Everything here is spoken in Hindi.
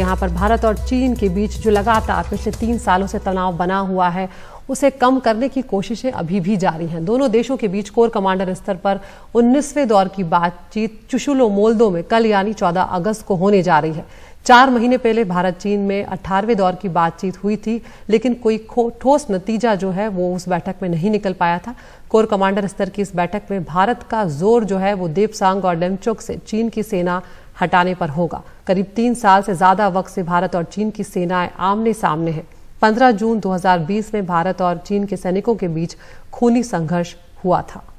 तो यहाँ पर भारत और चीन के बीच जो लगातार पिछले तीन सालों से तनाव बना हुआ है उसे कम करने की कोशिशें अभी भी जारी हैं दोनों देशों के बीच कोर कमांडर स्तर पर 19वें दौर की बातचीत चुशुलो मोल्दो में कल यानी 14 अगस्त को होने जा रही है चार महीने पहले भारत चीन में 18वें दौर की बातचीत हुई थी लेकिन कोई ठोस नतीजा जो है वो उस बैठक में नहीं निकल पाया था कोर कमांडर स्तर की इस बैठक में भारत का जोर जो है वो देवसांग और डेमचोक से चीन की सेना हटाने पर होगा करीब तीन साल से ज्यादा वक्त से भारत और चीन की सेनाएं आमने सामने हैं 15 जून 2020 में भारत और चीन के सैनिकों के बीच खूनी संघर्ष हुआ था